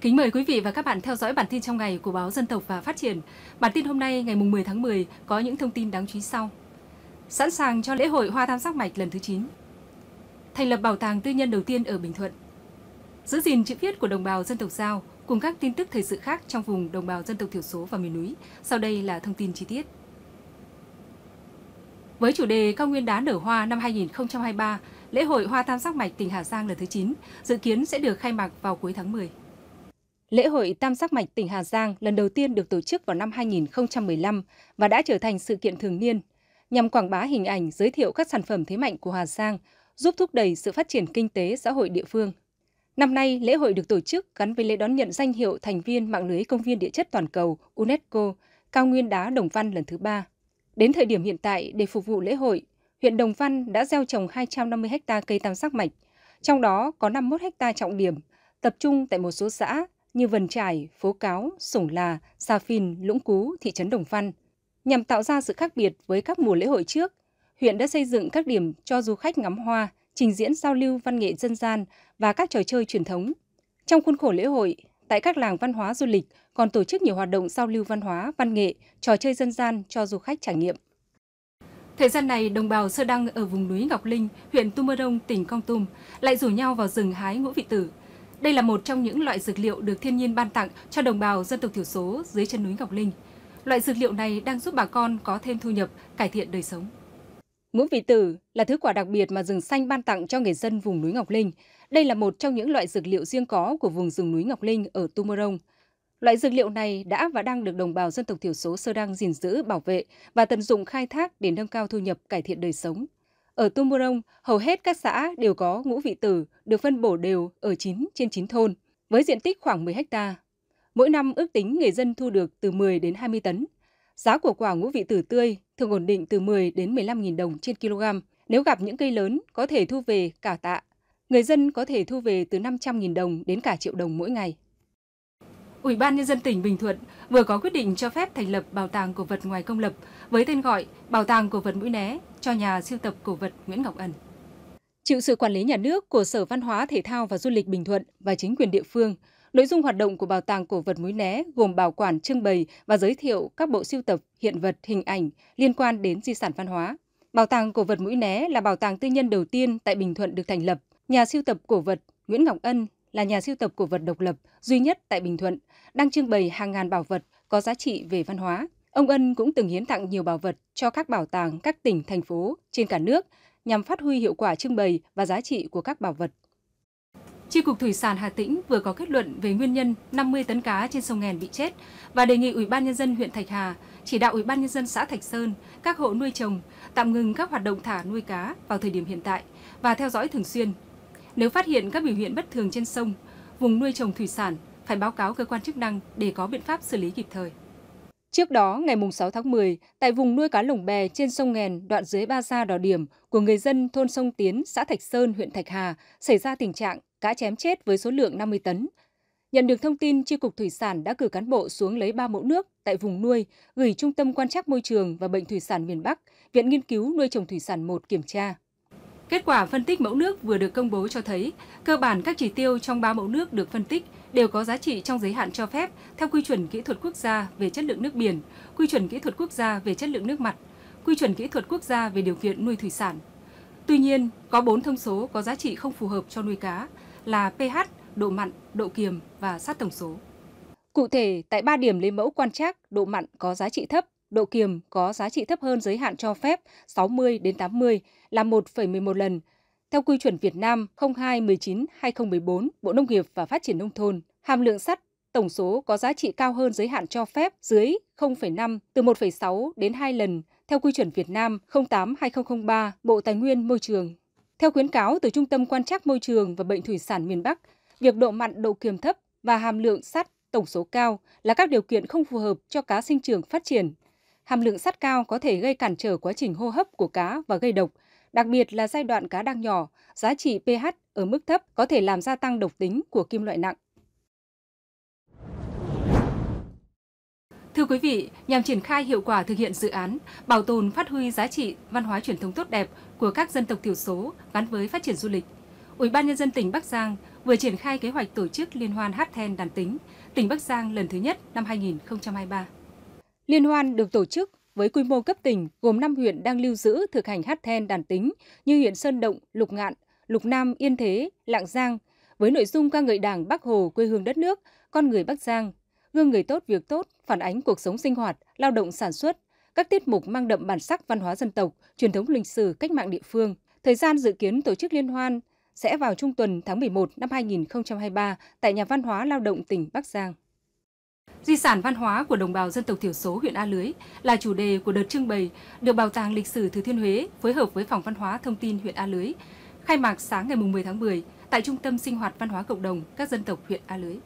Kính mời quý vị và các bạn theo dõi bản tin trong ngày của báo Dân tộc và Phát triển. Bản tin hôm nay ngày mùng 10 tháng 10 có những thông tin đáng chú ý sau. Sẵn sàng cho lễ hội Hoa Tam Sắc Mạch lần thứ 9. Thành lập bảo tàng tư nhân đầu tiên ở Bình Thuận. Giữ gìn chữ viết của đồng bào dân tộc Giao cùng các tin tức thời sự khác trong vùng đồng bào dân tộc thiểu số và miền núi. Sau đây là thông tin chi tiết. Với chủ đề Cao Nguyên đá nở hoa năm 2023, lễ hội Hoa Tam Sắc Mạch tỉnh Hà Giang lần thứ 9 dự kiến sẽ được khai mạc vào cuối tháng 10. Lễ hội Tam Sắc Mạch tỉnh Hà Giang lần đầu tiên được tổ chức vào năm 2015 và đã trở thành sự kiện thường niên, nhằm quảng bá hình ảnh giới thiệu các sản phẩm thế mạnh của Hà Giang, giúp thúc đẩy sự phát triển kinh tế xã hội địa phương. Năm nay, lễ hội được tổ chức gắn với lễ đón nhận danh hiệu thành viên mạng lưới công viên địa chất toàn cầu UNESCO cao nguyên đá Đồng Văn lần thứ ba. Đến thời điểm hiện tại, để phục vụ lễ hội, huyện Đồng Văn đã gieo trồng 250 ha cây tam sắc mạch, trong đó có 51 ha trọng điểm, tập trung tại một số xã như Vân Trải, Phố Cáo, sủng Là, Sa phìn, Lũng Cú, thị trấn Đồng Văn. Nhằm tạo ra sự khác biệt với các mùa lễ hội trước, huyện đã xây dựng các điểm cho du khách ngắm hoa, trình diễn giao lưu văn nghệ dân gian và các trò chơi truyền thống. Trong khuôn khổ lễ hội, tại các làng văn hóa du lịch còn tổ chức nhiều hoạt động giao lưu văn hóa, văn nghệ, trò chơi dân gian cho du khách trải nghiệm. Thời gian này, đồng bào Sơ Đăng ở vùng núi Ngọc Linh, huyện Tumorong, tỉnh Con Tum lại rủ nhau vào rừng hái ngũ vị tử – đây là một trong những loại dược liệu được thiên nhiên ban tặng cho đồng bào dân tộc thiểu số dưới chân núi Ngọc Linh. Loại dược liệu này đang giúp bà con có thêm thu nhập, cải thiện đời sống. Ngũ vị tử là thứ quả đặc biệt mà rừng xanh ban tặng cho người dân vùng núi Ngọc Linh. Đây là một trong những loại dược liệu riêng có của vùng rừng núi Ngọc Linh ở Tumorong. Loại dược liệu này đã và đang được đồng bào dân tộc thiểu số Sơ Đăng gìn giữ, bảo vệ và tận dụng khai thác để nâng cao thu nhập, cải thiện đời sống. Ở Tumorong, hầu hết các xã đều có ngũ vị tử được phân bổ đều ở 9 trên 9 thôn, với diện tích khoảng 10 hecta. Mỗi năm ước tính người dân thu được từ 10 đến 20 tấn. Giá của quả ngũ vị tử tươi thường ổn định từ 10 đến 15.000 đồng trên kg. Nếu gặp những cây lớn, có thể thu về cả tạ. Người dân có thể thu về từ 500.000 đồng đến cả triệu đồng mỗi ngày. Ủy ban Nhân dân tỉnh Bình Thuận vừa có quyết định cho phép thành lập Bảo tàng cổ vật ngoài công lập với tên gọi Bảo tàng cổ vật Mũi Né cho nhà sưu tập cổ vật Nguyễn Ngọc Ẩn. Chịu sự quản lý nhà nước của Sở Văn hóa, Thể thao và Du lịch Bình Thuận và chính quyền địa phương, nội dung hoạt động của Bảo tàng cổ vật Mũi Né gồm bảo quản, trưng bày và giới thiệu các bộ sưu tập, hiện vật, hình ảnh liên quan đến di sản văn hóa. Bảo tàng cổ vật Mũi Né là bảo tàng tư nhân đầu tiên tại Bình Thuận được thành lập. Nhà sưu tập cổ vật Nguyễn Ngọc Ân là nhà sưu tập cổ vật độc lập duy nhất tại Bình Thuận, đang trưng bày hàng ngàn bảo vật có giá trị về văn hóa. Ông Ân cũng từng hiến tặng nhiều bảo vật cho các bảo tàng các tỉnh, thành phố trên cả nước nhằm phát huy hiệu quả trưng bày và giá trị của các bảo vật. Chi cục Thủy sản Hà Tĩnh vừa có kết luận về nguyên nhân 50 tấn cá trên sông Nghèn bị chết và đề nghị Ủy ban nhân dân huyện Thạch Hà chỉ đạo Ủy ban nhân dân xã Thạch Sơn, các hộ nuôi trồng tạm ngừng các hoạt động thả nuôi cá vào thời điểm hiện tại và theo dõi thường xuyên nếu phát hiện các biểu hiện bất thường trên sông, vùng nuôi trồng thủy sản phải báo cáo cơ quan chức năng để có biện pháp xử lý kịp thời. Trước đó, ngày 6 tháng 10, tại vùng nuôi cá lồng bè trên sông Nghèn, đoạn dưới Ba Sa Đò Điểm của người dân thôn Sông Tiến, xã Thạch Sơn, huyện Thạch Hà, xảy ra tình trạng cá chém chết với số lượng 50 tấn. Nhận được thông tin, tri cục Thủy sản đã cử cán bộ xuống lấy 3 mẫu nước tại vùng nuôi, gửi Trung tâm Quan trắc Môi trường và Bệnh Thủy sản miền Bắc, Viện Nghiên cứu Nuôi trồng Thủy sản 1 kiểm tra. Kết quả phân tích mẫu nước vừa được công bố cho thấy, cơ bản các chỉ tiêu trong 3 mẫu nước được phân tích đều có giá trị trong giới hạn cho phép theo quy chuẩn kỹ thuật quốc gia về chất lượng nước biển, quy chuẩn kỹ thuật quốc gia về chất lượng nước mặt, quy chuẩn kỹ thuật quốc gia về điều kiện nuôi thủy sản. Tuy nhiên, có 4 thông số có giá trị không phù hợp cho nuôi cá là pH, độ mặn, độ kiềm và sát tổng số. Cụ thể, tại 3 điểm lấy mẫu quan trắc, độ mặn có giá trị thấp độ kiềm có giá trị thấp hơn giới hạn cho phép 60 đến 80 là 1,11 lần. Theo quy chuẩn Việt Nam 0219-2014 Bộ Nông nghiệp và Phát triển Nông thôn, hàm lượng sắt tổng số có giá trị cao hơn giới hạn cho phép dưới 0,5 từ 1,6 đến 2 lần theo quy chuẩn Việt Nam 08-2003 Bộ Tài nguyên Môi trường. Theo khuyến cáo từ Trung tâm Quan trắc Môi trường và Bệnh Thủy sản miền Bắc, việc độ mặn, độ kiềm thấp và hàm lượng sắt tổng số cao là các điều kiện không phù hợp cho cá sinh trưởng phát triển. Hàm lượng sắt cao có thể gây cản trở quá trình hô hấp của cá và gây độc, đặc biệt là giai đoạn cá đang nhỏ, giá trị pH ở mức thấp có thể làm gia tăng độc tính của kim loại nặng. Thưa quý vị, nhằm triển khai hiệu quả thực hiện dự án, bảo tồn phát huy giá trị văn hóa truyền thống tốt đẹp của các dân tộc thiểu số gắn với phát triển du lịch, Ủy ban nhân dân tỉnh Bắc Giang vừa triển khai kế hoạch tổ chức liên hoan hát then đàn tính tỉnh Bắc Giang lần thứ nhất năm 2023. Liên hoan được tổ chức với quy mô cấp tỉnh gồm 5 huyện đang lưu giữ thực hành hát then đàn tính như huyện Sơn Động, Lục Ngạn, Lục Nam, Yên Thế, Lạng Giang với nội dung ca ngợi Đảng, Bắc Hồ, quê hương đất nước, con người Bắc Giang, gương người tốt việc tốt, phản ánh cuộc sống sinh hoạt, lao động sản xuất, các tiết mục mang đậm bản sắc văn hóa dân tộc, truyền thống lịch sử cách mạng địa phương. Thời gian dự kiến tổ chức liên hoan sẽ vào trung tuần tháng 11 năm 2023 tại Nhà văn hóa Lao động tỉnh Bắc Giang. Di sản văn hóa của đồng bào dân tộc thiểu số huyện A Lưới là chủ đề của đợt trưng bày được Bảo tàng Lịch sử Thừa Thiên Huế phối hợp với Phòng Văn hóa Thông tin huyện A Lưới khai mạc sáng ngày 10 tháng 10 tại Trung tâm Sinh hoạt Văn hóa Cộng đồng các dân tộc huyện A Lưới.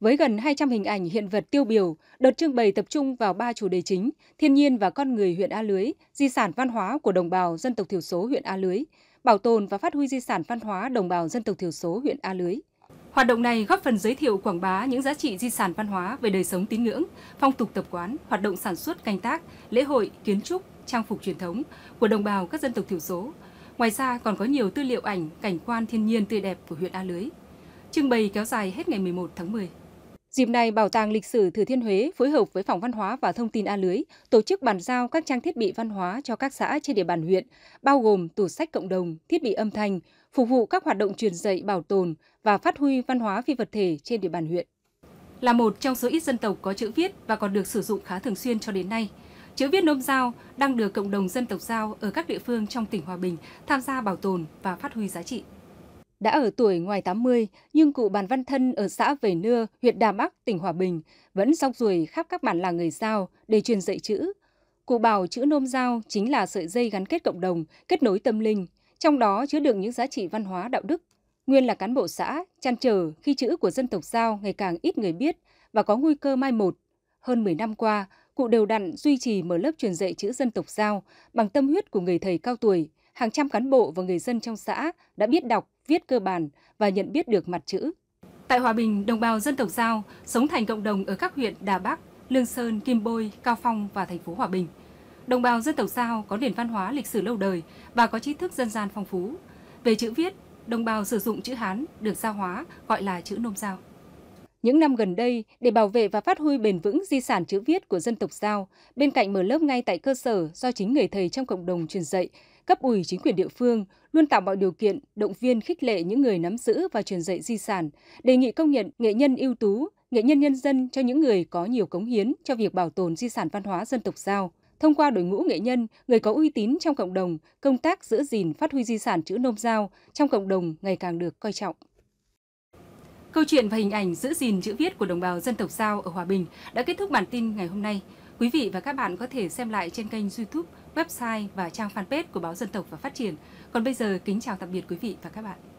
Với gần 200 hình ảnh hiện vật tiêu biểu, đợt trưng bày tập trung vào ba chủ đề chính, thiên nhiên và con người huyện A Lưới, di sản văn hóa của đồng bào dân tộc thiểu số huyện A Lưới, bảo tồn và phát huy di sản văn hóa đồng bào dân tộc thiểu số huyện A Lưới. Hoạt động này góp phần giới thiệu quảng bá những giá trị di sản văn hóa về đời sống tín ngưỡng, phong tục tập quán, hoạt động sản xuất canh tác, lễ hội, kiến trúc, trang phục truyền thống của đồng bào các dân tộc thiểu số. Ngoài ra còn có nhiều tư liệu ảnh, cảnh quan thiên nhiên tươi đẹp của huyện A Lưới. Trưng bày kéo dài hết ngày 11 tháng 10. Dịp này, Bảo tàng Lịch sử Thừa Thiên Huế phối hợp với Phòng Văn hóa và Thông tin A Lưới tổ chức bàn giao các trang thiết bị văn hóa cho các xã trên địa bàn huyện, bao gồm tủ sách cộng đồng, thiết bị âm thanh, phục vụ các hoạt động truyền dạy bảo tồn và phát huy văn hóa phi vật thể trên địa bàn huyện. Là một trong số ít dân tộc có chữ viết và còn được sử dụng khá thường xuyên cho đến nay, chữ viết nôm giao đang được cộng đồng dân tộc giao ở các địa phương trong tỉnh Hòa Bình tham gia bảo tồn và phát huy giá trị. Đã ở tuổi ngoài 80, nhưng cụ Bàn Văn Thân ở xã Về Nưa, huyện Đà Bắc, tỉnh Hòa Bình vẫn sóc ruồi khắp các bản làng người Giao để truyền dạy chữ. Cụ bảo chữ nôm Giao chính là sợi dây gắn kết cộng đồng, kết nối tâm linh, trong đó chứa đựng những giá trị văn hóa đạo đức. Nguyên là cán bộ xã, chăn trở khi chữ của dân tộc Giao ngày càng ít người biết và có nguy cơ mai một. Hơn 10 năm qua, cụ đều đặn duy trì mở lớp truyền dạy chữ dân tộc Giao bằng tâm huyết của người thầy cao tuổi. Hàng trăm cán bộ và người dân trong xã đã biết đọc, viết cơ bản và nhận biết được mặt chữ. Tại Hòa Bình, đồng bào dân tộc Giao sống thành cộng đồng ở các huyện Đà Bắc, Lương Sơn, Kim Bôi, Cao Phong và thành phố Hòa Bình. Đồng bào dân tộc Sao có nền văn hóa lịch sử lâu đời và có trí thức dân gian phong phú. Về chữ viết, đồng bào sử dụng chữ Hán được Sao hóa gọi là chữ nôm Sao. Những năm gần đây, để bảo vệ và phát huy bền vững di sản chữ viết của dân tộc Giao, bên cạnh mở lớp ngay tại cơ sở do chính người thầy trong cộng đồng truyền dạy, cấp ủy chính quyền địa phương luôn tạo mọi điều kiện, động viên khích lệ những người nắm giữ và truyền dạy di sản, đề nghị công nhận nghệ nhân ưu tú, nghệ nhân nhân dân cho những người có nhiều cống hiến cho việc bảo tồn di sản văn hóa dân tộc Giao. Thông qua đội ngũ nghệ nhân, người có uy tín trong cộng đồng, công tác giữ gìn phát huy di sản chữ nôm giao trong cộng đồng ngày càng được coi trọng. Câu chuyện và hình ảnh giữ gìn chữ viết của đồng bào dân tộc Giao ở Hòa Bình đã kết thúc bản tin ngày hôm nay. Quý vị và các bạn có thể xem lại trên kênh YouTube, website và trang fanpage của Báo Dân tộc và Phát triển. Còn bây giờ, kính chào tạm biệt quý vị và các bạn.